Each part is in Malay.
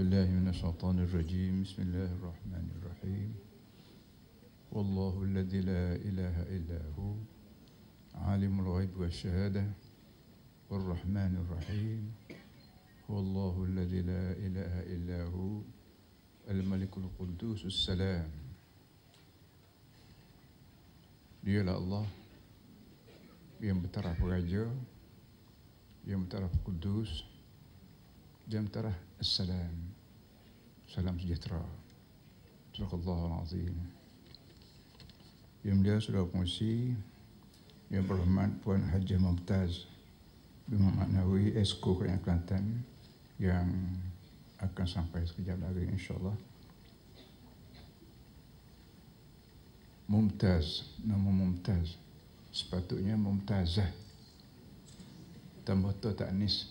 بالله من الشيطان الرجيم بسم الله الرحمن الرحيم والله الذي لا إله إلا هو عالم الغيب والشهادة والرحمن الرحيم هو الله الذي لا إله إلا هو الملك القدوس السلام ديال الله yang بترف رجو yang بترف قدوس يوم بترف السلام Salam sejahtera. Subhanallah azim. Yang mulia sudah Pengerusi, Yang Berhormat Puan Haji Mumtaz bin Muhammad Esko Kerajaan Kelantan yang akan sampai sekejap lagi insyaAllah. Mumtaz, nama Mumtaz. Sepatutnya Mumtazah. Tambah tu tak nis.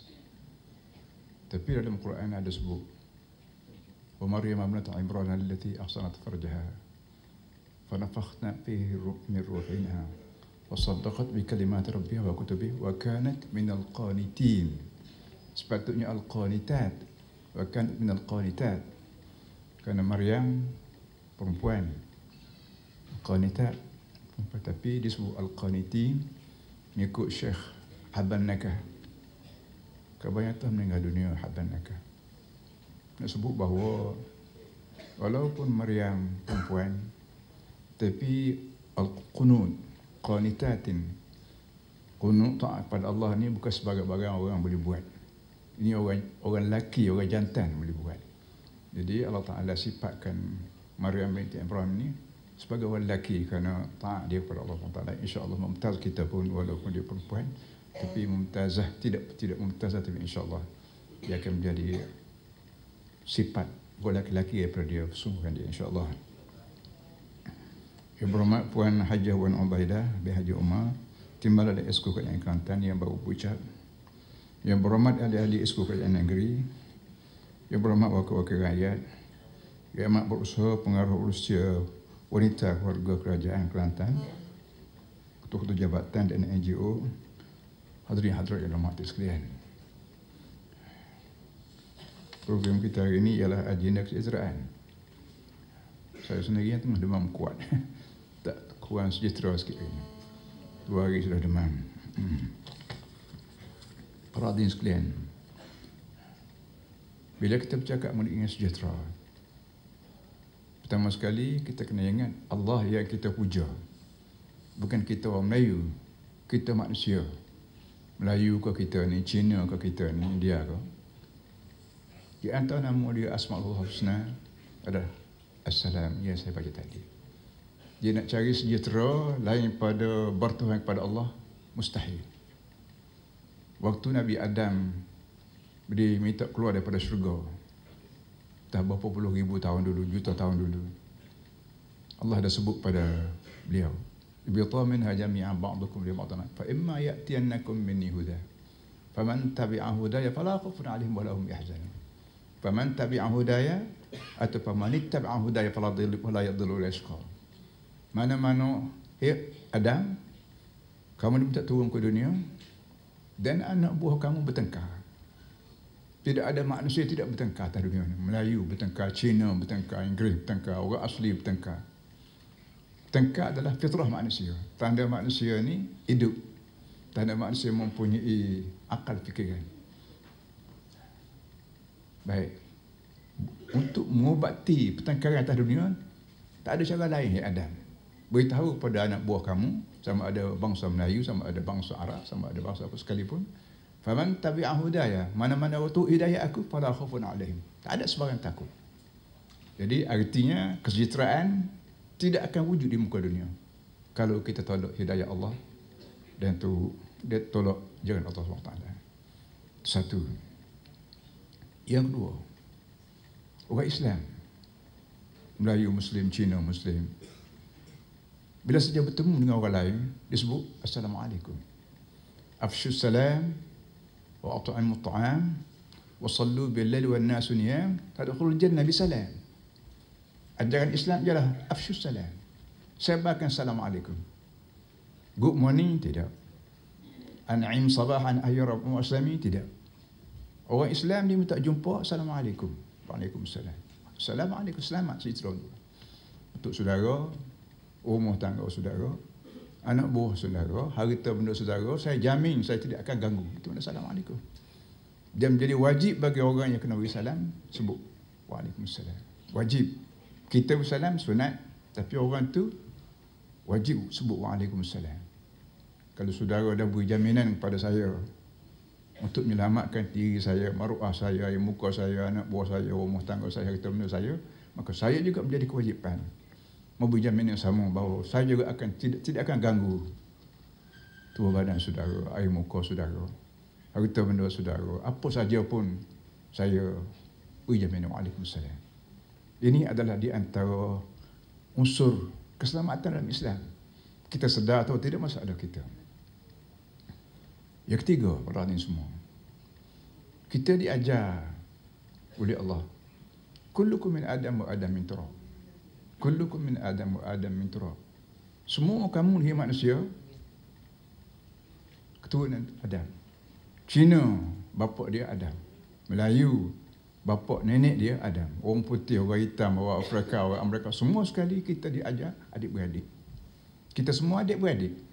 Tapi dalam Quran ada sebut ومريم ابنة عمران التي أحصنت فرجها فنفخنا فيه من روحنا وصدقت بكلمات ربها وكتبه وكانت من القانتين سبتني القانتات وكانت من القانتات كان مريم perempuan qanitat tetapi dia sebut al-qaniti mengikut syekh Habannaka kebanyakan telah meninggal dunia Habannaka nak sebut bahawa walaupun Maryam perempuan tapi al-qunun qanitatin qunut taat pada Allah ni bukan sebagai-bagai orang boleh buat ini orang orang lelaki orang jantan boleh buat jadi Allah Taala sifatkan Maryam binti Ibrahim ni sebagai orang lelaki kerana taat dia kepada Allah Taala insya-Allah mumtaz kita pun walaupun dia perempuan tapi mumtazah tidak tidak mumtazah tapi insya-Allah dia akan menjadi sifat buat laki-laki daripada dia sungguhkan dia insyaAllah Ibu Rahmat Puan Hajah Wan Ubaidah Bih Haji Umar Timbal ada esku kerajaan Kelantan yang baru pucat Yang berhormat ada ahli esku kerajaan negeri Yang berhormat wakil-wakil rakyat Yang amat berusaha pengaruh Rusia wanita keluarga kerajaan Kelantan Ketua-ketua jabatan dan NGO Hadirin hadirat yang berhormat sekalian program kita hari ini ialah agenda kesejahteraan. Saya sendiri yang tengah demam kuat. Tak kurang sejahtera sikit hari ini. Dua hari sudah demam. Hmm. Para adin sekalian. Bila kita bercakap mengenai sejahtera. Pertama sekali kita kena ingat Allah yang kita puja. Bukan kita orang Melayu. Kita manusia. Melayu ke kita ni, Cina ke kita ni, India ke. Di antara nama dia Asmaul Husna ada Assalam yang saya baca tadi. Dia nak cari sejahtera lain pada bertuhan kepada Allah mustahil. Waktu Nabi Adam beri diminta keluar daripada syurga dah berapa puluh ribu tahun dulu, juta tahun dulu. Allah dah sebut pada beliau. Ibita min hajami'an ba'dukum li ba'dana. Fa imma ya'tiyannakum minni huda. Faman tabi'a hudaya fala khaufun 'alaihim wa lahum yahzanun faman tabi'a hudaya atau faman ittaba'a hudaya fala dhillu wala yadhillu wala yashqa mana mana hey, Adam kamu ni minta turun ke dunia dan anak buah kamu bertengkar tidak ada manusia tidak bertengkar atas dunia ni Melayu bertengkar Cina bertengkar Inggeris bertengkar orang asli bertengkar Tengkar adalah fitrah manusia. Tanda manusia ni hidup. Tanda manusia mempunyai akal fikiran. Baik. Untuk mengubati pertengkaran atas dunia, tak ada cara lain yang ada. Beritahu kepada anak buah kamu, sama ada bangsa Melayu, sama ada bangsa Arab, sama ada bangsa apa sekalipun. Faman tabi'ah hudaya, mana-mana waktu hidayah aku, pada khufun alaihim. Tak ada sebarang takut. Jadi artinya kesejahteraan tidak akan wujud di muka dunia. Kalau kita tolak hidayah Allah dan tu dia tolak jangan Allah SWT. Satu. Yang kedua, orang Islam. Melayu, Muslim, Cina, Muslim. Bila saja bertemu dengan orang lain, dia sebut Assalamualaikum. Afshus salam wa at'amu at'am wa sallu bil lail wan nas niyam tadkhulul jannah bi salam. Ajaran Islam ialah afshus salam. Sebarkan assalamualaikum. Good morning tidak. An'im sabahan ayyara rabbul muslimin tidak. Orang Islam ni minta jumpa, Assalamualaikum. Waalaikumsalam. Assalamualaikum, selamat sejahtera. Untuk saudara, rumah tangga saudara, anak buah saudara, harta benda saudara, saya jamin saya tidak akan ganggu. Itu mana Assalamualaikum. Dan menjadi wajib bagi orang yang kena beri salam, sebut. Waalaikumsalam. Wajib. Kita bersalam sunat, tapi orang tu wajib sebut Waalaikumsalam. Kalau saudara dah beri jaminan kepada saya, untuk menyelamatkan diri saya, maruah saya, muka saya, anak buah saya, rumah tangga saya, kita keturunan saya, maka saya juga menjadi kewajipan. Mempunyai jaminan sama bahawa saya juga akan tidak tidak akan ganggu tubuh badan saudara, air muka saudara, harta benda saudara, apa saja pun saya beri jaminan Waalaikumsalam. Ini adalah di antara unsur keselamatan dalam Islam. Kita sedar atau tidak masalah kita. Yang ketiga, para ni semua. Kita diajar oleh Allah. Kullukum min Adam wa Adam min turab. Kullukum min Adam wa Adam min turab. Semua kamu ni manusia keturunan Adam. Cina, bapa dia Adam. Melayu, bapa nenek dia Adam. Orang putih, orang hitam, orang Afrika, orang Amerika. Semua sekali kita diajar adik-beradik. Kita semua adik-beradik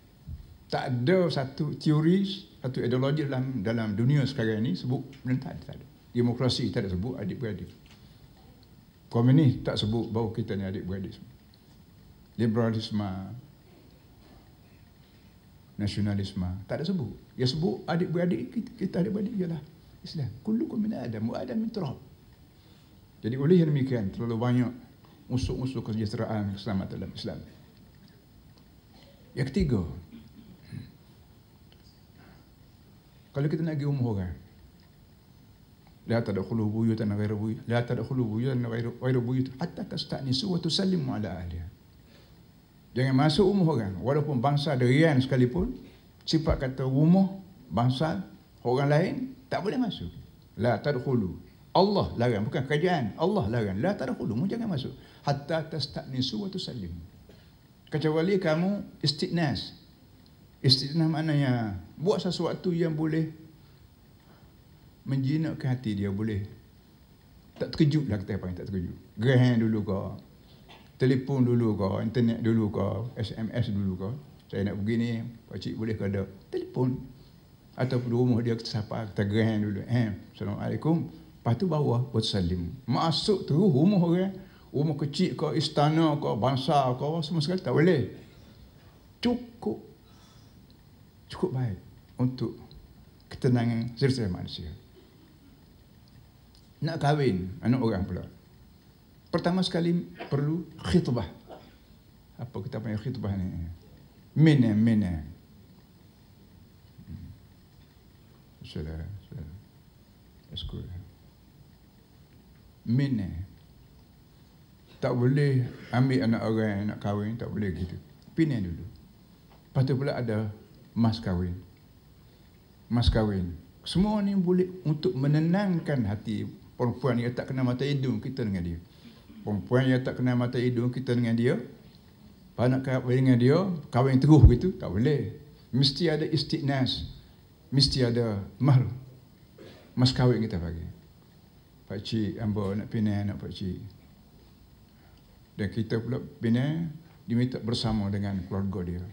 tak ada satu teori, satu ideologi dalam dalam dunia sekarang ini sebut menentang tak ada. Demokrasi tak ada sebut adik-beradik. Komunis tak sebut bahawa kita ni adik-beradik semua. Liberalisme, nasionalisme, tak ada sebut. Dia sebut adik-beradik kita, kita adik-beradik lah. Islam. Kullu kumina ada, mu'ada mitrah. Jadi oleh yang demikian, terlalu banyak musuh-musuh kesejahteraan keselamatan dalam Islam. Yang ketiga, Kalau kita nak pergi umrah kan. La tadkhulu buyutan ghayra buyut. La tadkhulu buyutan ghayra buyut hatta tastanisu wa tusallimu ala ahliha. Jangan masuk umrah kan. Walaupun bangsa derian sekalipun, cipak kata rumah bangsa orang lain tak boleh masuk. La tadkhulu. Allah larang bukan kerajaan. Allah larang. La tadkhulu mu jangan masuk hatta tastanisu wa tusallimu. Kecuali kamu istiqnas, Istidnah maknanya buat sesuatu yang boleh menjinakkan hati dia boleh. Tak terkejut lah kita panggil tak terkejut. Gerahan dulu ke, telefon dulu ke, internet dulu ke, SMS dulu ke. Saya nak pergi ni, pakcik boleh ke ada atau Ataupun rumah dia kita sapa, kita gerahan dulu. Eh, Assalamualaikum. Lepas tu bawah, buat salim. Masuk terus rumah orang. Rumah kecil ke, istana ke, bangsa ke, semua sekali tak boleh. Cukup cukup baik untuk ketenangan sesetengah manusia. Nak kahwin, anak orang pula. Pertama sekali perlu khitbah. Apa kita panggil khitbah ni? Mina, eh, mina. Eh. Hmm. Sudah, sudah. Sekolah. Mina. Eh. Tak boleh ambil anak orang nak kahwin, tak boleh gitu. Pina dulu. Lepas pula ada mas kahwin. Mas kahwin. Semua ni boleh untuk menenangkan hati perempuan yang tak kena mata hidung kita dengan dia. Perempuan yang tak kena mata hidung kita dengan dia. Kalau nak kahwin dengan dia, kahwin teruh gitu, tak boleh. Mesti ada istiqnas. Mesti ada mahr. Mas kahwin kita bagi. Pak Cik, Amba nak pinang anak Pak Cik. Dan kita pula pinang, diminta bersama dengan keluarga dia.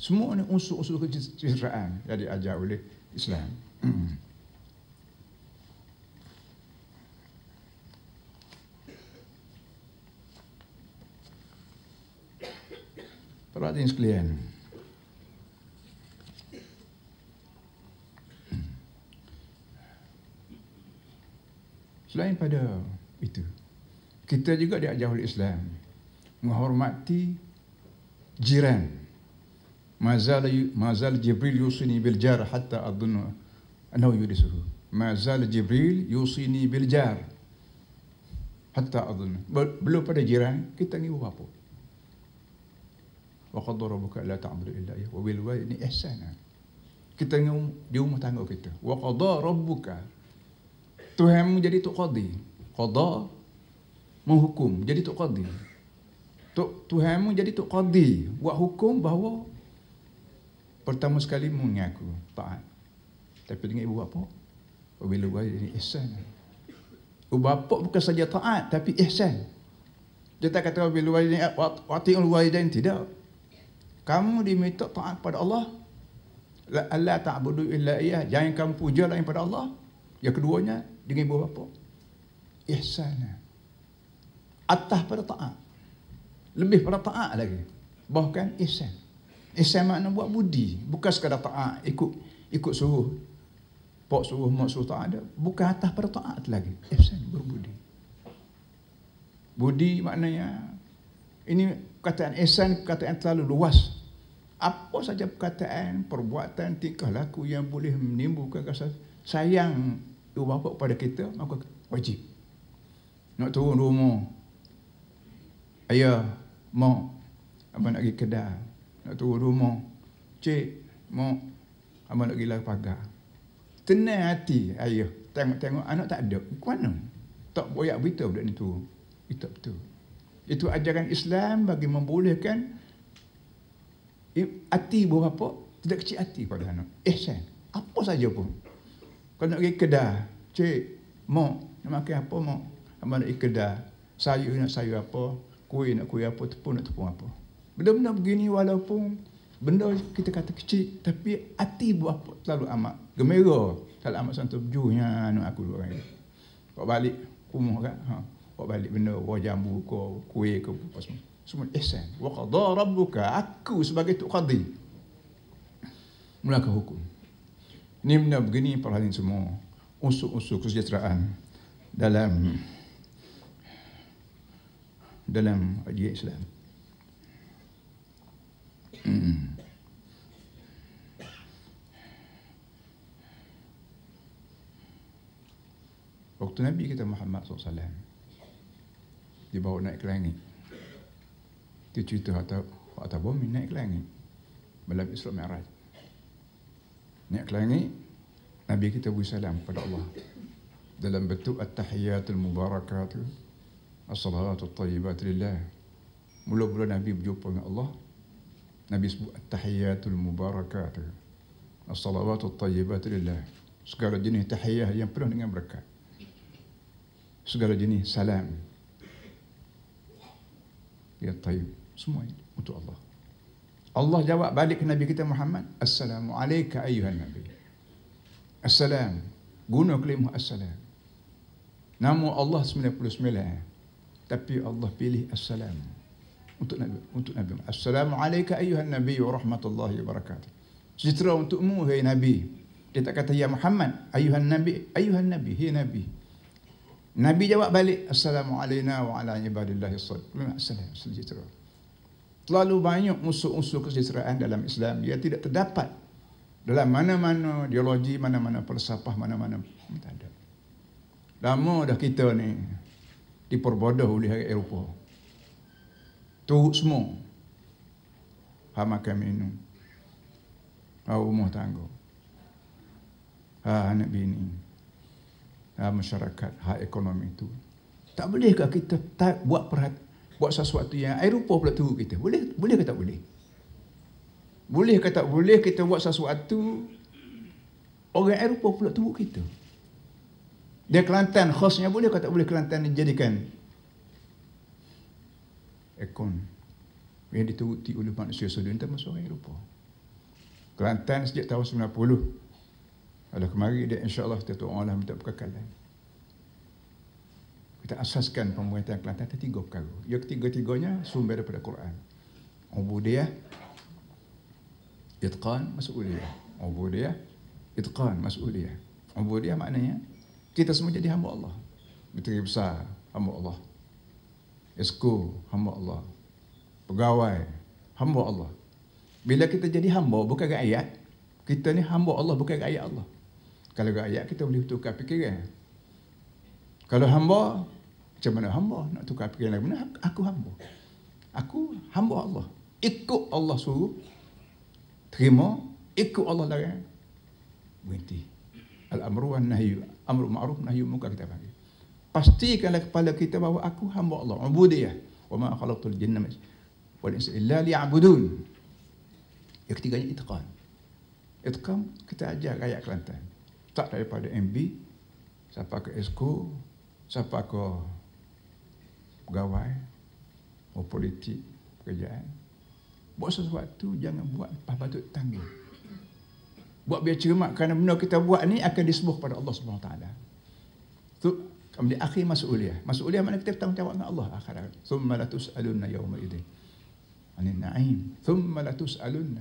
Semua ni unsur-unsur kecederaan yang diajar oleh Islam. Perhatian sekalian. Selain pada itu, kita juga diajar oleh Islam menghormati jiran. ما زال ما زال جبريل يوصيني بالجار حتى اظن انه يورثه ما زال جبريل يوصيني بالجار حتى اظن بلو pada جيران كتاني وابو وقد ربك لا تعبد الا اياه وبالوالدين احسانا كتاني يوم تانغو كتا وقضى ربك تهم jadi تقضي قضى menghukum jadi تقضي Tuhanmu jadi tuk qadi buat hukum bahawa Pertama sekali mengaku taat. Tapi dengan ibu bapa, apabila buat ini ihsan. Ibu bapa bukan saja taat tapi ihsan. Dia tak kata apabila buat ini wati walidain tidak. Kamu diminta taat pada Allah. La alla ta'budu illa iya. Jangan kamu puja lain pada Allah. Yang keduanya dengan ibu bapa. Ihsan. Atas pada taat. Lebih pada taat lagi. Bahkan ihsan. Islam eh, makna buat budi. Bukan sekadar taat ikut ikut suruh. Pak suruh, mak suruh tak ada. Bukan atas pada taat lagi. Islam eh, berbudi. Budi maknanya ini perkataan ihsan perkataan terlalu luas. Apa saja perkataan, perbuatan, tingkah laku yang boleh menimbulkan rasa sayang ibu bapa kepada kita maka wajib. Nak turun rumah. Ayah, mak, apa nak pergi kedai, nak turun rumah. Cik, mak, abang nak gila pagar. Tenang hati ayah. Tengok-tengok anak tak ada. Ke mana? Tak boyak berita budak ni turun. Itu betul. Itu ajaran Islam bagi membolehkan hati berapa, tidak kecil hati pada anak. eh sen Apa saja pun. Kalau nak pergi kedai, cik, mak, nak makan apa mak? Abang nak pergi kedai, sayur nak sayur apa, kuih nak kuih apa, tepung nak tepung apa. Benda-benda begini walaupun benda kita kata kecil tapi hati buat apa terlalu amat gembira kalau amat santu bujunya anak aku dua orang. Kau balik kumuh kan. Ha. Kau balik benda wa jambu ke kuih ke apa semua. Semua ihsan. Wa qada rabbuka aku sebagai tu qadi. mulakan hukum. Ini benda begini perhalin semua. Usul-usul kesejahteraan dalam dalam ajaran Islam. Mm-hmm. Waktu Nabi kita Muhammad SAW Dia bawa naik ke langit Dia cerita atau atau bumi naik ke langit Malam Isra Mi'raj Naik ke langit Nabi kita beri salam kepada Allah Dalam bentuk At-Tahiyyatul Mubarakatuh As-salawatul tayyibat lillah Mula-mula Nabi berjumpa dengan Allah Nabi sebut tahiyyatul mubarakat. Assalawatul tayyibat lillah. Segala jenis tahiyah yang penuh dengan berkat. Segala jenis salam. Ya tayyib. Semua ini untuk Allah. Allah jawab balik ke Nabi kita Muhammad. Assalamualaikum ayuhan Nabi. Assalam. Guna kelima assalam. Nama Allah 99. Tapi Allah pilih assalamu untuk Nabi, untuk Nabi. Assalamu alayka ayuhan Nabi wa rahmatullahi wa barakatuh. Sejahtera untukmu hai Nabi. Dia tak kata ya Muhammad, ayuhan Nabi, ayuhan Nabi, hai Nabi. Nabi jawab balik, Assalamualaikum, alayna wa ala ibadillah as-salam. Assalamu sejahtera. Terlalu banyak musuh-musuh kesejahteraan dalam Islam Dia tidak terdapat dalam mana-mana ideologi, mana-mana persapah, mana-mana tak ada. Lama dah kita ni diperbodoh oleh Eropah. Turut semua. Ha makan minum. Ha rumah tangga. Ha anak bini. Ha masyarakat, ha ekonomi tu. Tak bolehkah kita tak buat perhat buat sesuatu yang air rupa pula turut kita? Boleh boleh ke tak boleh? Boleh ke tak boleh kita buat sesuatu orang air rupa pula turut kita? Dia Kelantan khasnya boleh ke tak boleh Kelantan dijadikan ekon yang dituruti oleh manusia sedun termasuk orang Eropah. Kelantan sejak tahun 90. Kalau kemari dia insyaAllah kita tolong Allah minta perkakalan. Kita asaskan pemerintahan Kelantan ada tiga perkara. Yang ketiga-tiganya sumber daripada Quran. Ubudiyah, Itqan, Mas'udiyah. Ubudiyah, Itqan, Mas'udiyah. Ubudiyah maknanya kita semua jadi hamba Allah. Menteri besar hamba Allah. Esko, hamba Allah. Pegawai, hamba Allah. Bila kita jadi hamba, bukan ke ayat. Kita ni hamba Allah, bukan ke ayat Allah. Kalau ke ayat, kita boleh tukar fikiran. Kalau hamba, macam mana hamba nak tukar fikiran lagi? Nah, Aku hamba. Aku hamba Allah. Ikut Allah suruh. Terima. Ikut Allah lagi. Berhenti. Al-amru wa nahyu. Amru ma'ruf nahyu muka kita panggil pastikanlah kepala kita bahawa aku hamba Allah ubudiyah wa ma khalaqtul jinna wal insa illa liya'budun yang ketiganya itqan itqan kita ajar rakyat Kelantan tak daripada MB siapa ke esko siapa ke pegawai mau politik pekerjaan buat sesuatu jangan buat lepas batuk tanggung buat biar cermat kerana benda kita buat ni akan disembuh pada Allah Subhanahu taala Kemudian akhir masuliyah. Masuliyah mana kita bertanggungjawab dengan Allah akhirat. Thumma la tus'alunna yawma idin. Anin na'im. Thumma la tus'alunna.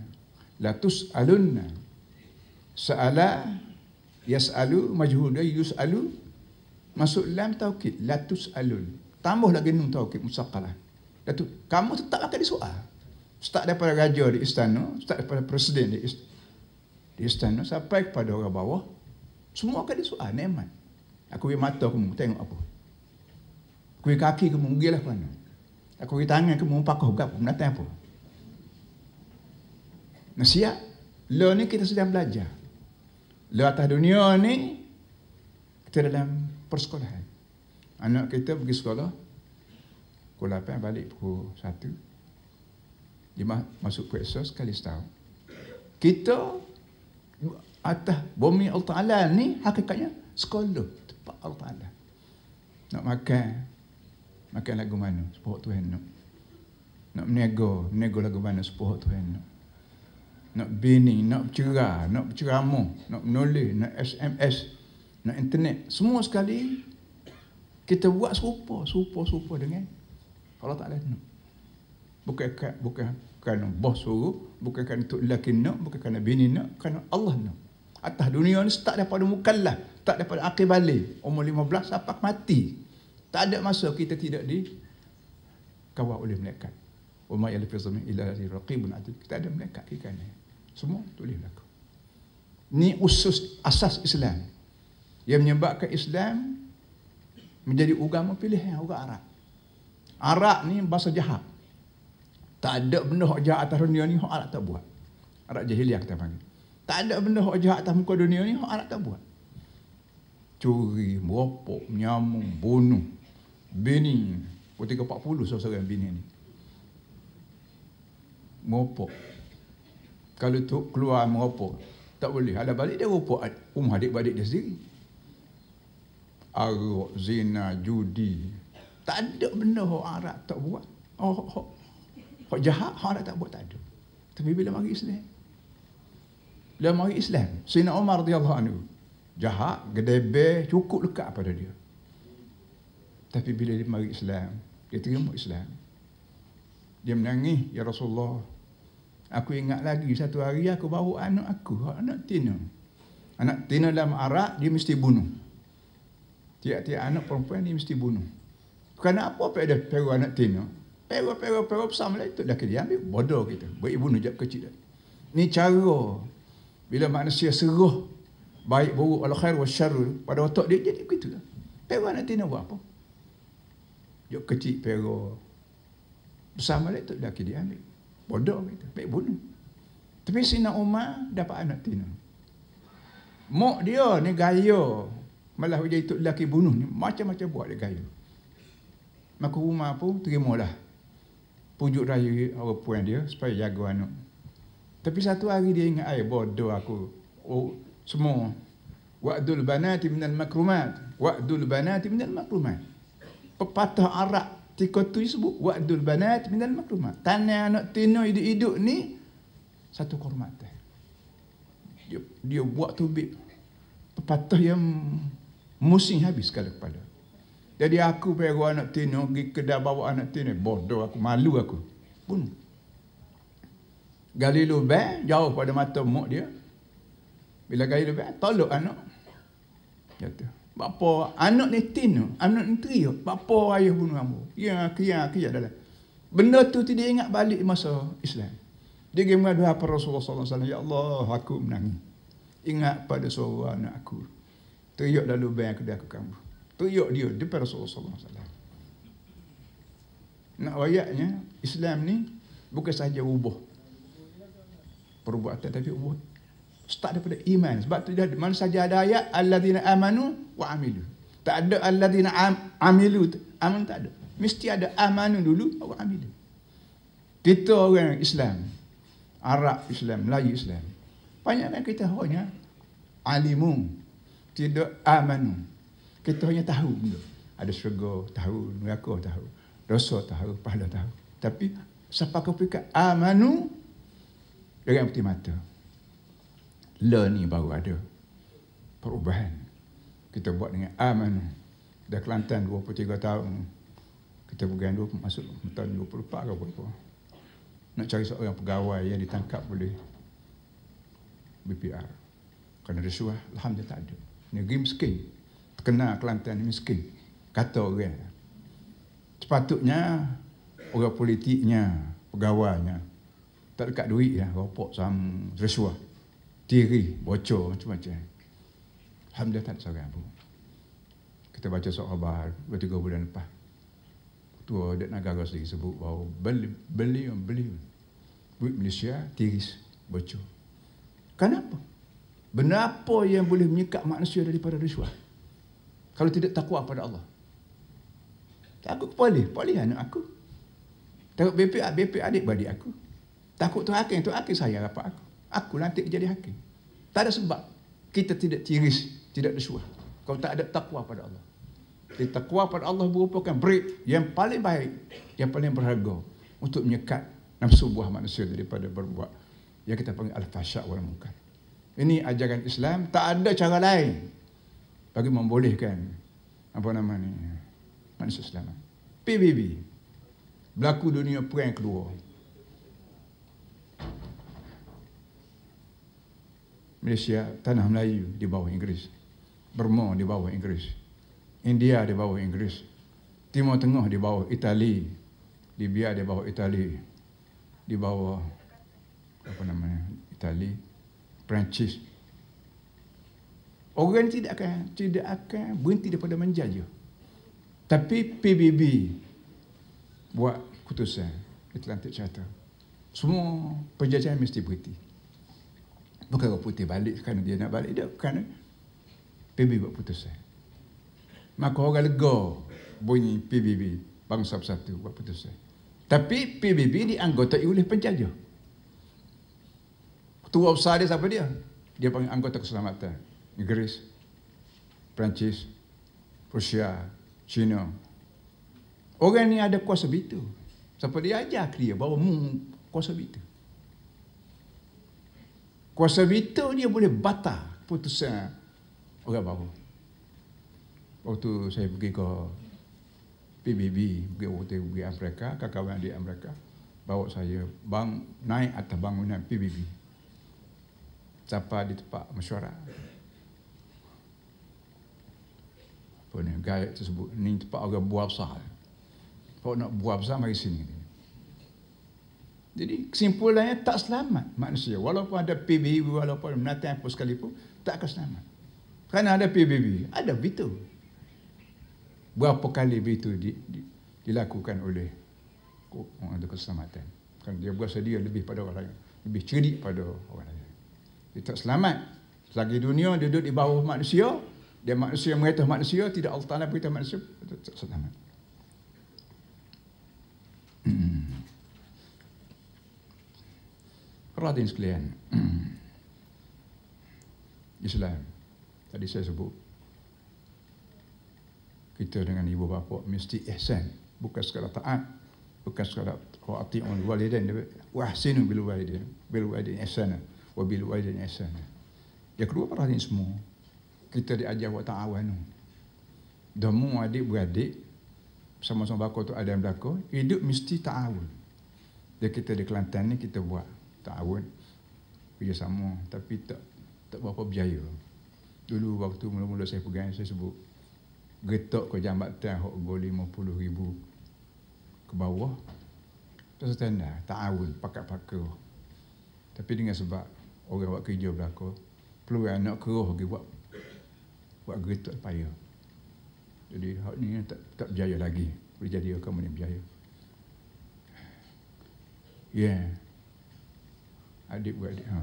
La tus'alunna. Sa'ala yas'alu majhuda yus'alu. Masuk lam tawqid. La tus'alun. Tambah lagi nung tawqid. Musaqalah. Datu, kamu tetap akan disoal. Start daripada raja di istana. Start daripada presiden di istana. Di istana sampai kepada orang bawah. Semua akan disoal. Nehmat. Aku pergi mata kamu, tengok apa. Aku pergi kaki kamu, pergilah mana. Aku pergi tangan kamu, pakuh ke apa, menatang apa. Nasihat, lo ni kita sedang belajar. Lo atas dunia ni, kita dalam persekolahan. Anak kita pergi sekolah, pukul 8 balik pukul 1. Dia masuk ke sekali setahun. Kita atas bumi Allah Ta'ala ni hakikatnya sekolah. Pak tak ada, Nak makan, makan lagu mana? Sepuluh Tuhan nak. Nak menego, menego lagu mana? Sepuluh Tuhan nak. Nak bini, nak bercerah, nak berceramu, nak menulis, nak SMS, nak internet. Semua sekali, kita buat serupa, serupa-serupa dengan Allah Ta'ala nak. Bukan, bukan, bukan kerana bos suruh, bukan kerana tu lelaki nak, bukan kerana bini nak, kerana Allah nak. Atas dunia ni start daripada mukallaf tak dapat akhir balik umur 15 sampai mati tak ada masa kita tidak di kawal oleh malaikat wama yang lafi zamin ila raqibun atid kita ada malaikat di kan semua boleh berlaku ni usus asas Islam yang menyebabkan Islam menjadi agama pilihan orang Arab Arab ni bahasa jahat tak ada benda hak jahat atas dunia ni hak Arab tak buat Arab jahiliah kita panggil tak ada benda hak jahat atas muka dunia ni hak Arab tak buat curi, merompok, menyamung, bunuh. Bini, ketika 40 seorang bini ni. Merompok. Kalau tu keluar merompok, tak boleh. Ada balik dia rompok Um hadik adik dia sendiri. Arok, zina, judi. Tak ada benda orang Arab tak buat. Oh, oh. oh jahat, orang Arab tak buat, tak ada. Tapi bila mari Islam. Bila mari Islam, Sina Umar radiyallahu anhu, jahat, gedebe, cukup lekat pada dia. Tapi bila dia mari Islam, dia terima Islam. Dia menangis, Ya Rasulullah. Aku ingat lagi satu hari aku bawa anak aku, anak Tina. Anak Tina dalam arak, dia mesti bunuh. Tiap-tiap anak perempuan ni mesti bunuh. Kerana apa apa ada peru anak Tina? Peru, peru, peru, pesan lah itu. Dah kena ambil, bodoh kita. Beri ibu sejak kecil. Ni cara bila manusia seruh baik buruk al khair was syarrul pada otak dia jadi begitulah perak nanti nak buat apa jok kecil perak besar balik tu laki dia ambil bodoh gitu baik bunuh tapi Sina Umar dapat anak Tina mak dia ni gaya malah dia itu lelaki bunuh ni macam-macam buat dia gaya maka rumah pun terima lah pujuk raya orang puan dia supaya jaga anak tapi satu hari dia ingat ayah bodoh aku oh, semua wa'dul banati minal makrumat wa'dul banati minal makrumat pepatah Arab tika tu sebut wa'dul banati minal makrumat tanya anak tino hidup-hidup ni satu kormat dia, dia buat tubik pepatah yang musim habis kalau kepala jadi aku pergi anak tino pergi kedai bawa anak tino bodoh aku malu aku pun Galilu ben jauh pada mata muk dia bila kaya lebih, tolok anak. Kata, bapa anak ni tin tu, anak ni teri tu, bapa ayah bunuh kamu. Ya, kaya, kaya dalam. Benda tu tidak ingat balik masa Islam. Dia pergi mengadu apa Rasulullah SAW, Ya Allah, aku menangis. Ingat pada suara anak aku. Teriuk dah yang aku, aku kamu. Teriuk dia, dia pada Rasulullah SAW. Nak rakyatnya, Islam ni bukan sahaja ubah. Perbuatan tapi ubah start daripada iman sebab tu mana saja ada ayat alladzina amanu wa amilu tak ada alladzina am, amilu aman tak ada mesti ada amanu dulu baru amilu kita orang Islam Arab Islam Melayu Islam banyak kan kita hanya alimu tidak amanu kita hanya tahu dulu. ada syurga tahu neraka tahu dosa tahu pahala tahu tapi siapa kau fikir amanu dengan putih mata le ni baru ada perubahan kita buat dengan aman dah Kelantan 23 tahun kita bukan dua masuk tahun 24 ke apa-apa nak cari seorang pegawai yang ditangkap boleh BPR kerana rasuah Alhamdulillah tak ada negeri miskin kena Kelantan ni miskin kata orang sepatutnya orang politiknya pegawainya tak dekat duit ya, ropok sama resuah diri bocor macam macam Alhamdulillah tak ada seorang pun kita baca soal khabar beberapa bulan lepas ketua adat negara sendiri sebut bahawa beli beli beli Buat Malaysia tiris bocor kenapa kenapa yang boleh menyekat manusia daripada rasuah kalau tidak takwa pada Allah takut kepala kepala anak aku takut BPA, BPA adik-adik aku takut tu hakim tu hakim saya dapat aku Aku lantik jadi hakim. Tak ada sebab kita tidak tiris, tidak bersuah. Kau tak ada takwa pada Allah. Jadi takwa pada Allah merupakan break yang paling baik, yang paling berharga untuk menyekat nafsu buah manusia daripada berbuat yang kita panggil al-fahsya wal munkar. Ini ajaran Islam, tak ada cara lain bagi membolehkan apa nama ni? Manusia selamat. PBB. Berlaku dunia perang keluar. Malaysia tanah Melayu di bawah Inggeris. Burma di bawah Inggeris. India di bawah Inggeris. Timur Tengah di bawah Itali. Libya di bawah Itali. Di bawah apa namanya? Itali. Perancis. Orang tidak akan tidak akan berhenti daripada menjajah. Tapi PBB buat keputusan Atlantic Charter. Semua penjajahan mesti berhenti. Bukan kau putih balik kerana dia nak balik dia. Kerana PBB buat putusan. Maka orang lega bunyi PBB bangsa bersatu buat putusan. Tapi PBB anggota oleh penjajah. Tua besar dia siapa dia? Dia panggil anggota keselamatan. Inggeris, Perancis, Rusia, China. Orang ni ada kuasa begitu. Siapa dia ajar dia bahawa mu kuasa begitu kuasa veto dia boleh batal putusan orang baru. Waktu saya pergi ke PBB, pergi waktu pergi Amerika, kawan-kawan di Amerika, bawa saya bang naik atas bangunan PBB. Sampai di tempat mesyuarat. Apa ni, gaya tersebut, ni tempat orang buah besar. Kalau nak buah besar, mari sini. Jadi kesimpulannya tak selamat manusia. Walaupun ada PBB, walaupun menatang apa sekalipun, tak akan selamat. Kerana ada PBB, ada begitu. Berapa kali begitu di, di, dilakukan oleh orang oh, keselamatan. Kan dia berasa dia lebih pada orang lain. Lebih cerdik pada orang lain. Dia tak selamat. Selagi dunia dia duduk di bawah manusia, dia manusia mengaitah manusia, tidak Allah Ta'ala beritahu manusia, tak selamat. Erat sekalian Islam Tadi saya sebut Kita dengan ibu bapa Mesti ihsan Bukan sekadar taat Bukan sekadar Wa'ati'un walidin Wa'ahsinu bil walidin Bil walidin ihsan Wa bil walidin ihsan Yang kedua perhatian semua Kita diajar wa ta'awanu Demu adik-beradik sama-sama bakal tu ada yang berlaku hidup mesti ta'awun dia kita di Kelantan ni kita buat ta'awun kerjasama tapi tak tak berapa berjaya dulu waktu mula-mula saya pegang saya sebut getok ke jambatan hok go 50 ribu ke bawah terus tanda ta'awun pakat-pakat tapi dengan sebab orang buat kerja berlaku peluang nak keruh pergi buat buat getok payah jadi hak ni tak, tak berjaya lagi boleh jadi akan berjaya yeah adik buat ha.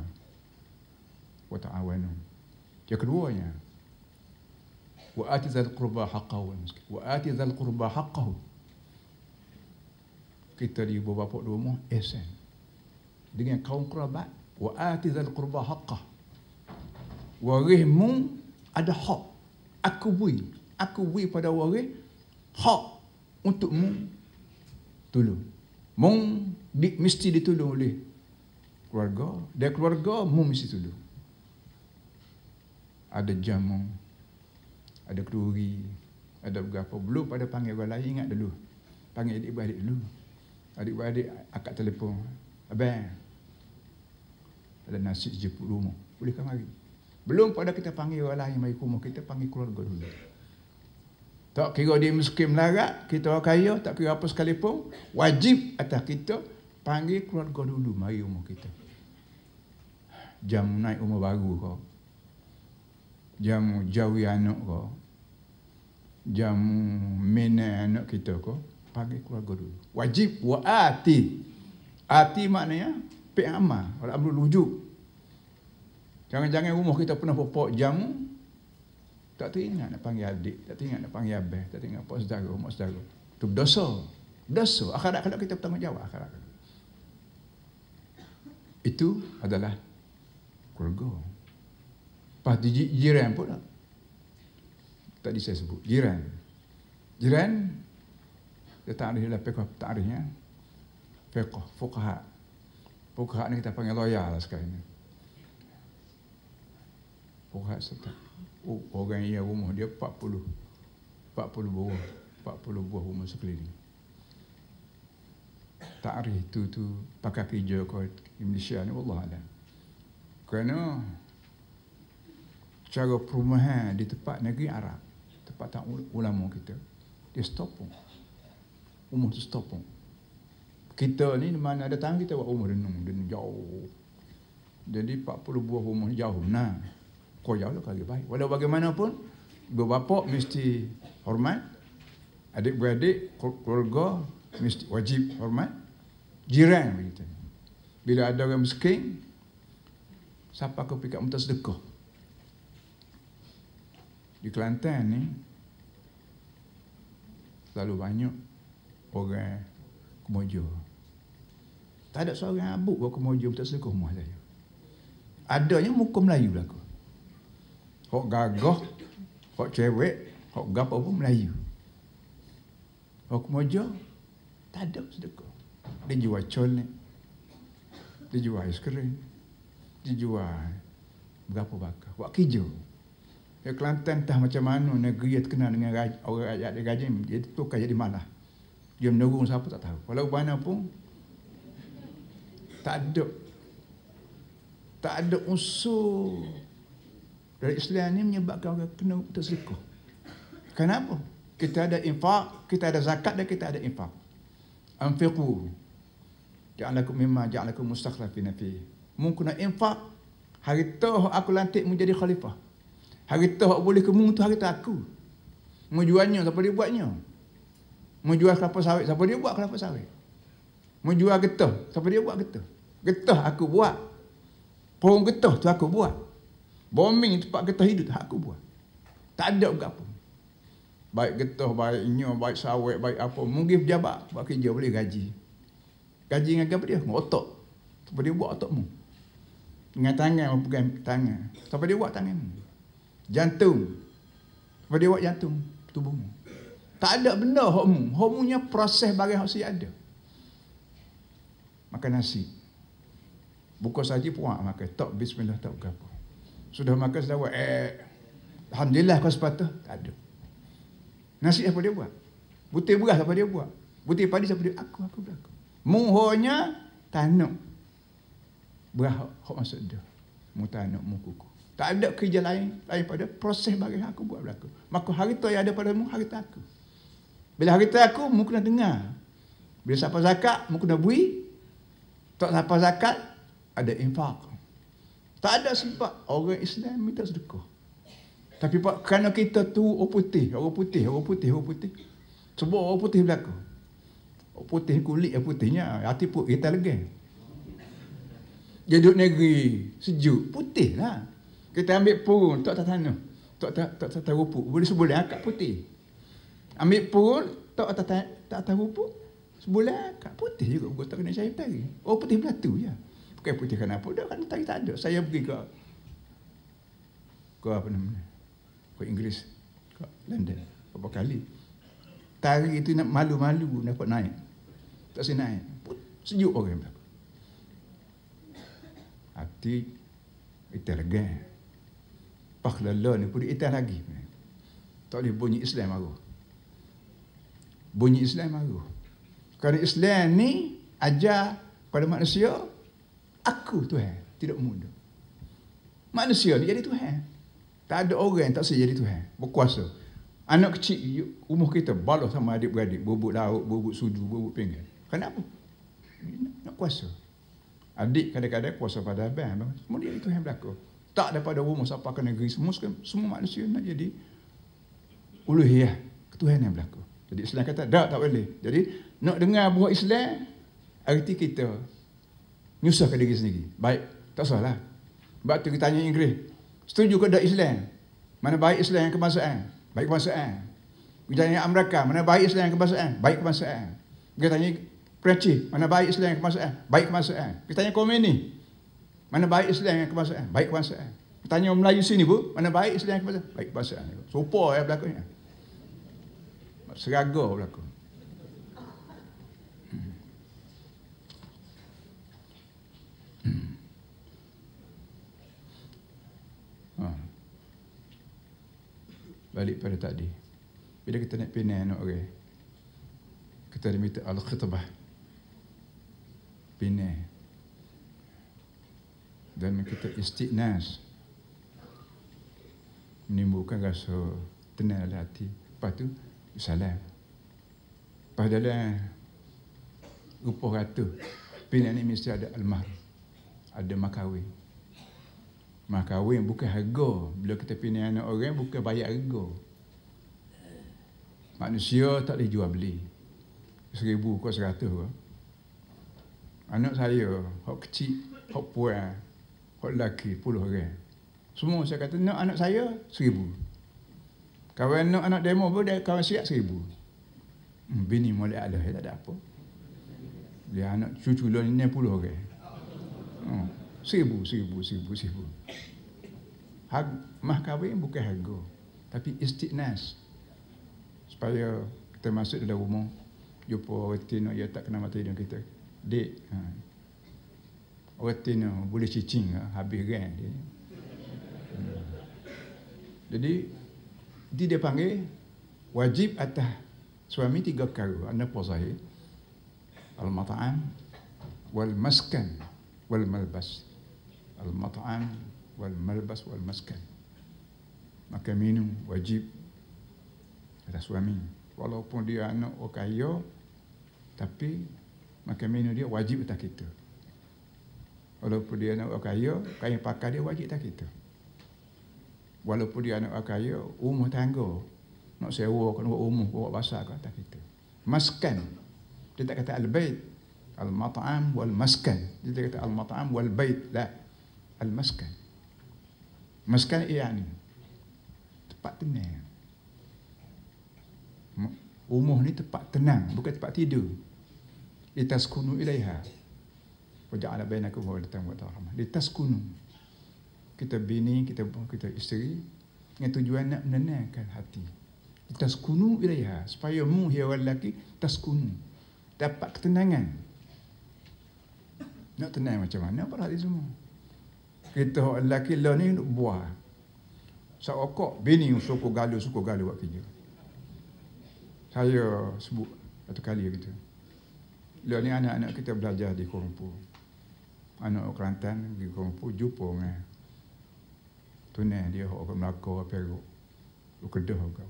wa ta'awanu yang keduanya wa ati zal qurba haqqahu wa ati zal qurba haqqahu kita di bawah bapa dua mu esen dengan kaum kerabat wa ati zal qurba haqqah warihmu ada hak aku bui aku bui pada warih hak untukmu tolong mung di, mesti ditolong oleh keluarga dan keluarga mu mesti tuduh ada jamu ada keruri ada berapa belum ada panggil orang lain ingat dulu panggil adik beradik dulu adik beradik akak telefon abang ada nasi sejeput rumah bolehkah mari belum pada kita panggil orang lain mari rumah kita panggil keluarga dulu tak kira dia miskin melarat kita orang kaya tak kira apa sekalipun wajib atas kita Panggil keluarga dulu mari umur kita. Jam naik umur baru kau. Jam jauhi anak kau. Jam mena anak kita kau. Panggil keluarga dulu. Wajib wa ati. Ati maknanya pe ama, ora perlu rujuk. Jangan-jangan umur kita pernah popok jam tak teringat nak panggil adik, tak teringat nak panggil abah, tak teringat pak saudara, mak saudara. Itu dosa. Dosa. Akhirat kalau kita bertanggungjawab akhirat itu adalah keluarga. Lepas tu jiran pun tak tadi saya sebut jiran. Jiran dia tak ada dalam fiqh tak ada ya. Fiqh fuqaha. ni kita panggil loyal lah sekarang ni. Fuqaha serta oh, orang yang rumah dia 40 40 buah 40 buah rumah sekeliling takrih itu tu pakai kerja ke Malaysia ni Allah Alam kerana cara perumahan di tempat negeri Arab tempat tak ulama kita dia stop pun umur tu stop pun kita ni mana ada tangan kita buat umur renung dan jauh jadi 40 buah umur jauh nah kau jauh lah kali baik walau bagaimanapun ibu bapa mesti hormat adik-beradik keluarga mesti wajib hormat jiran begitu. Bila ada orang miskin, siapa aku pikat minta sedekah? Di Kelantan ni, selalu banyak orang kemojo. Tak ada seorang abuk buat kemojo, minta sedekah rumah saya. Adanya muka Melayu lah berlaku. Hak gagah, hak cewek, hak gapa pun Melayu. Hak kemojo, tak ada sedekah de jua chole de jua ice cream de jua berapa bakar buat kerja Ya Kelantan tak macam mana negeri yang terkenal dengan raj, orang rakyat dia gaji dia tu kaya jadi mana. Dia menerung siapa tak tahu. Walau mana pun tak ada tak ada unsur dari Islam ni menyebabkan orang kena tersekoh. Kenapa? Kita ada infak, kita ada zakat dan kita ada infak. Anfiqu Ja'alakum mimma ja'alakum mustakhlafina fi. Mun kuna infak hari tu aku lantik menjadi khalifah. Hari tu aku boleh kemung tu hari tu aku. Mu jualnya siapa dia buatnya? Mu jual kelapa sawit siapa dia buat kelapa sawit? Mu jual getah siapa dia buat getah? Getah aku buat. Pohon getah tu aku buat. Bombing tempat getah hidup tu aku buat. Tak ada buat apa. Baik getah, baik inyo, baik sawit, baik apa. Mungkin pejabat buat kerja boleh gaji. Gaji dengan apa dia? Dengan otak. Sebab dia buat otakmu. Dengan tangan, bukan tangan. Sebab dia buat tangan, Jantung. Sebab dia buat jantung tubuhmu. Tak ada benda hormon. Hormonnya proses bagian hormon ada. Makan nasi. Buka saja puak makan. Tak bismillah tak buka apa. Sudah makan sudah buat. Eh, Alhamdulillah kau sepatah. Tak ada. Nasi apa dia buat? Butir beras apa dia buat? Butir padi apa dia? Aku, aku, aku. Muhonya tanuk. Berahak hak masuk dia. Mu tanuk, mu kuku. Tak ada kerja lain lain pada proses bagi aku buat berlaku. Maka harta yang ada pada mu, harta aku. Bila harta aku, mu kena dengar. Bila siapa zakat, mu kena bui. Tak siapa zakat, ada infak. Tak ada sebab orang Islam minta sedekah. Tapi pak, kerana kita tu orang putih, orang putih, orang putih, orang putih. Sebab orang putih berlaku putih kulit yang putihnya hati pun kita lega dia duduk negeri sejuk putih lah kita ambil purun tak tahu. tanah tak tak tak tak tahu pun boleh sebulan akak putih ambil purun tak tak tak tak tahu pun sebulan akak putih juga gua tak kena cari tadi oh putih belatu ya. bukan putih kenapa dah kan tadi tak ada saya pergi ke ke apa namanya ke Inggeris ke London berapa kali Tarik itu nak malu-malu nak naik. Tak pun Sejuk orang yang tu. Hati kita lagi, Pak lala ni pun kita lagi. Tak boleh bunyi Islam aku. Bunyi Islam aku. Kerana Islam ni ajar pada manusia aku Tuhan, tidak mundur. Manusia ni jadi Tuhan. Tak ada orang yang tak boleh jadi Tuhan. Berkuasa. Anak kecil, umur kita balas sama adik-beradik. Bubuk laut, bubuk sudu, bubuk pinggan. Kenapa? Nak, nak kuasa. Adik kadang-kadang kuasa pada abang. abang. dia itu yang berlaku. Tak daripada rumah siapa ke negeri semua. Semua manusia nak jadi uluhiyah. Ketuhan yang berlaku. Jadi Islam kata, tak, tak boleh. Jadi nak dengar buah Islam, arti kita nyusah ke diri sendiri. Baik, tak salah. Sebab tu kita tanya Inggeris. Setuju ke dak Islam? Mana baik Islam yang kebangsaan? Baik kebangsaan. Kita tanya Amerika, mana baik Islam yang kebangsaan? Baik kebangsaan. Kita tanya Kerenci, mana baik Islam yang kemasaan Baik kemasaan. Kita tanya komen ni. Mana baik Islam yang kemasaan Baik kemasaan. Kita tanya Melayu sini bu, mana baik Islam yang kemasaan Baik kemasaan. Sopo ya berlakunya. Seragau belakang. Hmm. Hmm. Ah. balik pada tadi bila kita nak pinang anak orang kita ada minta al-khitbah pinih dan kita istiqnas menimbulkan rasa tenang dalam hati lepas tu salam lepas dalam rupa ratu pinih ni mesti ada almar ada makawin makawin bukan harga bila kita pinih anak orang bukan bayar harga manusia tak boleh jual beli seribu ke seratus ke anak saya, hok kecil, hok puan, hok lelaki, puluh orang. Semua saya kata, nak anak saya, seribu. Kawan nak anak demo pun, kawan siap seribu. Hmm, bini mulai ala, tak ada apa. Dia anak cucu lo ni, puluh orang. Hmm, seribu, seribu, seribu, seribu. Hag, mah bukan harga. Tapi istiqnas. Supaya kita masuk dalam rumah, jumpa orang tino yang tak kenal mata hidung kita dek ha. orang tina ha, boleh cicing ha, habis rent kan, dia hmm. jadi dia dia panggil wajib atas suami tiga perkara anak puasa al-mata'am wal maskan wal malbas al-mata'am wal malbas wal maskan maka minum wajib atas suami walaupun dia anak orang kaya tapi makan minum dia wajib atas kita. Walaupun dia anak kaya, kaya pakai dia wajib atas kita. Walaupun dia anak kaya, umur tangga. Nak sewa, kena buat umur, buat basah ke atas kita. Maskan. Dia tak kata al-bayt. Al-mat'am wal-maskan. Dia tak kata al-mat'am wal-bayt. Tak. Al-maskan. Maskan ia ni. Tempat tenang. Umur ni tempat tenang. Bukan tempat tidur litaskunu ilaiha wa ja'ala bainakum mawaddatan wa rahmah litaskunu kita bini kita kita isteri dengan tujuan nak menenangkan hati litaskunu ilaiha supaya mu ya lelaki taskunu dapat ketenangan nak tenang macam mana apa hati semua kita lelaki lah ni buah Seokok bini suku galu suku galu buat kerja. Saya sebut satu kali gitu. Lihat ni anak-anak kita belajar di Kurumpu. Anak Kelantan di Kurumpu jumpa dengan tunai dia orang Melaka orang Perak. Lu kedah apa.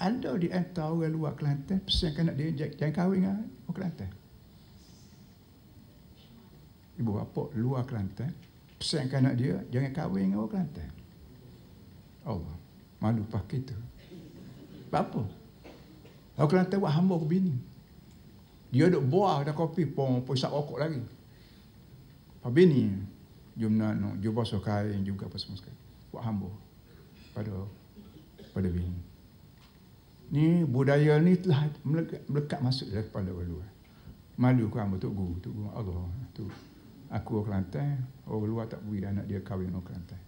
Ada di antara orang luar Kelantan pesan anak dia jangan kahwin dengan orang Kelantan. Ibu bapa luar Kelantan pesan anak dia jangan kahwin dengan orang Kelantan. Allah malu pak kita. Bapa. Orang Kelantan buat hamba ke bini. Dia duk buah dah kopi pun pun isap rokok lagi. Habis ni, jom nak nak jumpa sokai juga apa semua sekali. Buat hamba pada pada bini. Ni budaya ni telah melekat, melekat masuk dalam kepala orang Malu ke hamba tu guru, tu guru Allah tu. Aku orang Kelantan, orang luar tak beri anak dia kahwin orang Kelantan.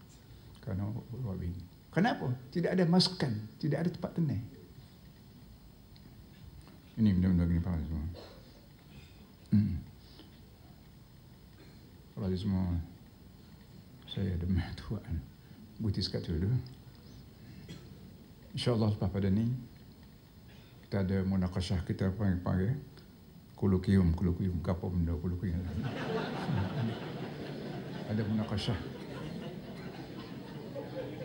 Kerana orang luar bini. Kenapa? Tidak ada maskan, tidak ada tempat tenang. Ini benar-benar gini paham Mm-hmm. Kalau semua saya ada Tuhan Buti sekat tu dulu InsyaAllah lepas pada ni Kita ada munakasyah kita panggil-panggil Kulukium, kulukium, kapa benda kulukium Ada, ada munakasyah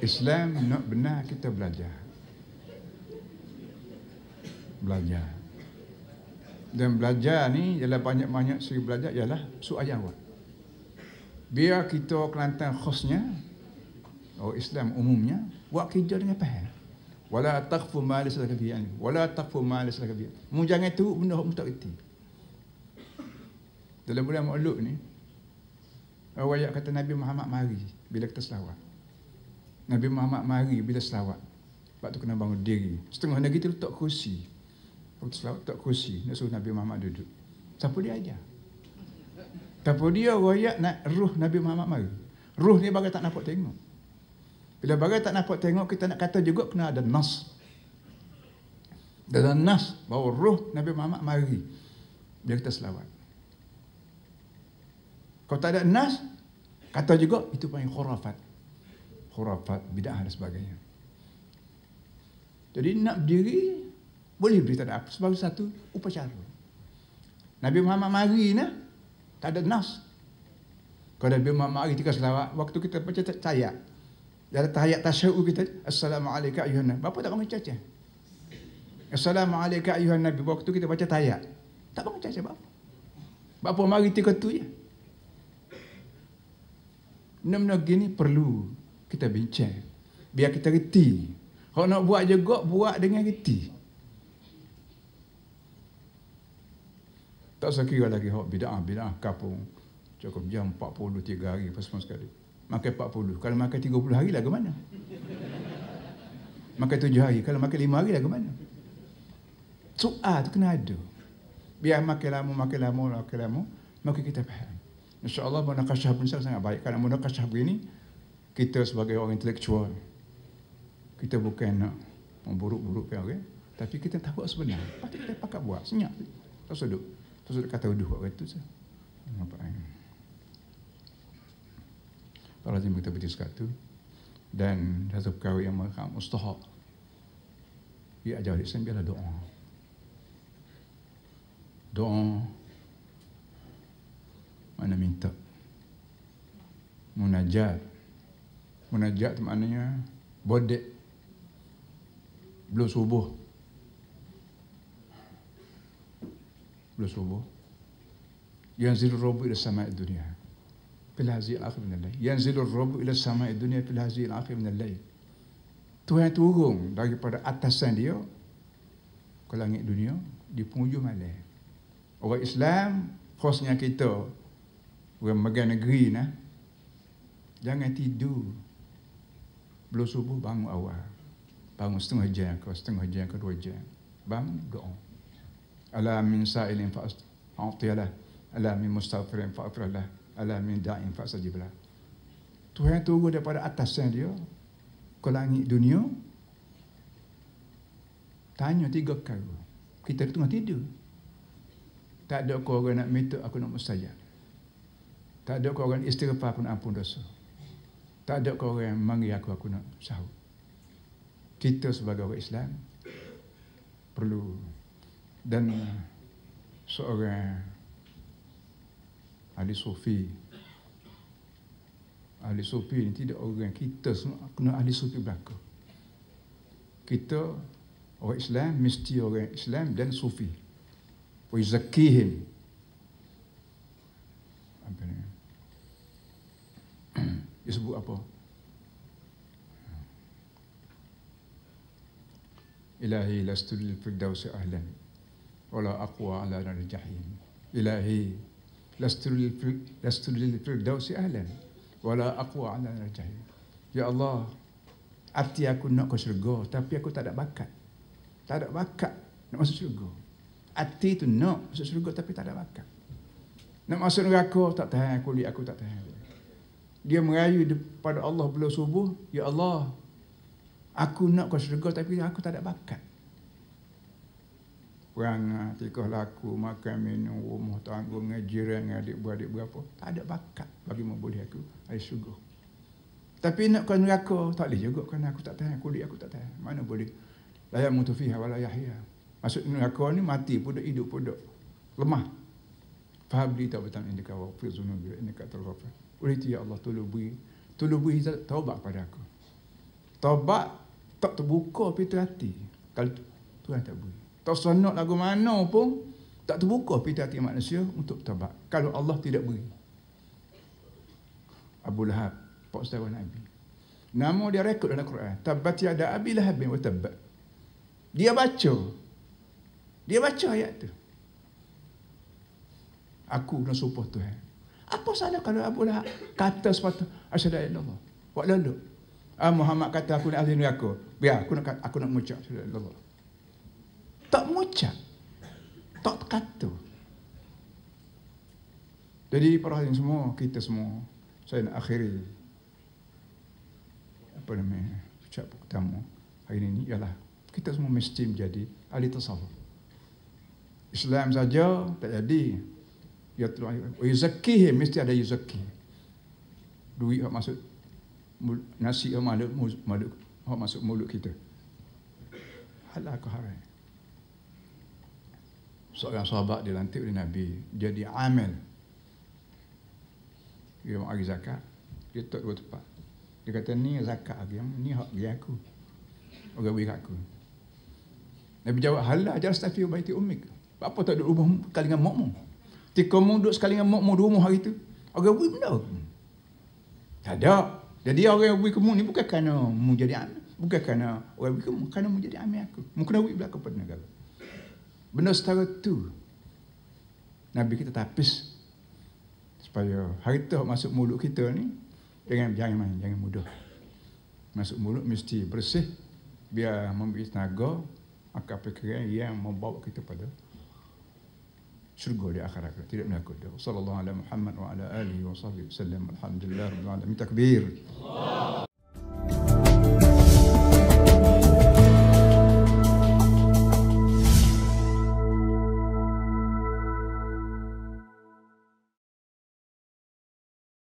Islam nak benar kita belajar Belajar dan belajar ni ialah banyak-banyak sekali belajar ialah suk ayah awal. Biar kita Kelantan khusnya oh Islam umumnya buat kerja dengan apa? Wala taqfu ma laysa laka bihi ilm. Wala taqfu ma laysa laka bihi. Mu jangan tu benda mu tak reti. Dalam bulan Maulud ni Awayak kata Nabi Muhammad mari bila kita selawat. Nabi Muhammad mari bila selawat. Sebab tu kena bangun diri. Setengah negeri tu letak kerusi selawat tak kursi nak suruh Nabi Muhammad duduk siapa dia ajar Tapi dia royak nak ruh Nabi Muhammad mari ruh ni bagai tak nampak tengok bila bagai tak nampak tengok kita nak kata juga kena ada nas dalam nas bahawa ruh Nabi Muhammad mari bila kita selawat kalau tak ada nas kata juga itu panggil khurafat khurafat bid'ah dan sebagainya jadi nak berdiri boleh lebih tak ada apa sebagai satu upacara. Nabi Muhammad mari nah, tak ada nas. Kalau Nabi Muhammad mari tiga selawat, waktu kita baca tayak. Dalam tayak tasyau kita, Assalamualaikum ayuhan Nabi. Bapa tak bangun baca. Assalamualaikum ayuhan Nabi. Waktu kita baca tayak. Tak bangun baca bapa. Bapa mari tiga tu je. Nama-nama gini perlu kita bincang. Biar kita reti. Kalau nak buat juga, buat dengan reti. Reti. Tak usah kira lagi hak bida'ah, bida'ah kapung. Cukup jam 43 hari pas pun sekali. Makan 40. Kalau makan 30 hari lah ke mana? Makan 7 hari. Kalau makan 5 hari lah ke mana? Soal tu kena ada. Biar makan lama, makan lama, makan lama. Maka kita faham. InsyaAllah munakasyah pun sangat baik. Kalau munakasyah begini, kita sebagai orang intelektual, kita bukan nak memburuk-burukkan orang. Okay? Tapi kita tahu sebenarnya. Lepas kita pakat buat. Senyap. Tak sedut. Terus dia kata uduh eh? kat kata tu Apa kan Kalau lazim kita berdiri sekat tu Dan satu perkara yang merekam Ustahak Dia ajar Islam biarlah doa Doa Mana minta Munajat Munajat tu maknanya Bodek Belum subuh Rasulullah Yanzilur Rabbu ila sama'i dunia Bila hazi'il akhir min al-layl Yanzilur Rabbu ila sama'i dunia Bila hazi'il akhir min al Tuhan turun daripada atasan dia ke langit dunia di penghujung malam. Orang Islam khususnya kita orang megang negeri nah jangan tidur. Belum subuh bangun awal. Bangun setengah jam ke setengah jam ke dua jam. Bangun doa. ألا من سائل فأعطي له ألا من مستغفر فأغفر له ألا من داع فأستجب له Tuhan tunggu daripada atasnya dia ke langit dunia tanya tiga kali kita tengah tidur tak ada kau orang nak minta aku nak mustajab tak ada kau orang istighfar aku nak ampun dosa tak ada kau orang yang manggil aku aku nak sahur kita sebagai orang Islam perlu dan seorang ahli sufi ahli sufi ni tidak orang kita semua kena ahli sufi belaka kita orang Islam mesti orang Islam dan sufi wa zakihim apa ni disebut apa ilahi lastul fi dawsi ahlan wala aqwa ala nar jahim ilahi lastu lil firdausi ahlan wala aqwa ala nar jahim ya allah arti aku nak ke syurga tapi aku tak ada bakat tak ada bakat nak masuk syurga arti tu nak masuk syurga tapi tak ada bakat nak masuk neraka tak tahan kulit aku tak tahan dia merayu pada Allah belum subuh ya allah aku nak kau syurga tapi aku tak ada bakat perangah, tikah laku, makan, minum, rumah, tanggung, jiran, adik-beradik berapa. Tak ada bakat bagi memboleh aku. Saya sungguh. Tapi nak kena neraka, tak boleh juga kerana aku tak tahan. Kulit aku tak tahan. Mana boleh? Layak mutufiha wala yahya. masuk neraka ni mati pun hidup pun Lemah. Faham beli tak betul ini kawal. Fizunum bila ini kata Allah. Oleh itu ya Allah tolong beri. Tolong beri taubat pada aku. Taubat tak terbuka pintu hati. Kalau Tuhan tak beri tak sonok lagu mana pun tak terbuka pintu hati manusia untuk bertobat kalau Allah tidak beri Abu Lahab pak saudara Nabi nama dia rekod dalam Quran tabat ada Abi Lahab bin Watabat dia baca dia baca ayat tu aku nak sumpah Tuhan apa salah kalau Abu Lahab kata sepatu asyhadu an la Buat lalu. Ah Muhammad kata aku nak azim aku. Biar aku nak aku nak mengucap sallallahu tak mengucap tak kata jadi para hadirin semua kita semua saya nak akhiri apa nama ucap tamu hari ini ialah kita semua mesti menjadi ahli tasawuf Islam saja tak jadi ya tu yuzaki mesti ada yuzaki duit yang masuk nasi yang masuk mulut kita halal ke haram seorang sahabat dilantik oleh Nabi jadi amil dia bagi zakat dia tak dua tempat dia kata ni zakat aku yang ni hak dia aku orang beri aku Nabi jawab halal ajar stafi baiti ummik apa tak duduk rumah sekali dengan makmu ketika kamu duduk sekali dengan makmu di rumah hari tu orang beri benda tak ada jadi orang yang beri kamu ni bukan kerana mu jadi amil bukan kerana orang beri kamu kerana mu jadi amil aku mu kena beri belakang kepada negara benda setara tu Nabi kita tapis supaya hari tu masuk mulut kita ni jangan jangan main jangan mudah masuk mulut mesti bersih biar memberi tenaga akan pikiran yang membawa kita pada syurga di akhirat tidak menakut dia sallallahu alaihi wa ala alhamdulillah rabbil alamin takbir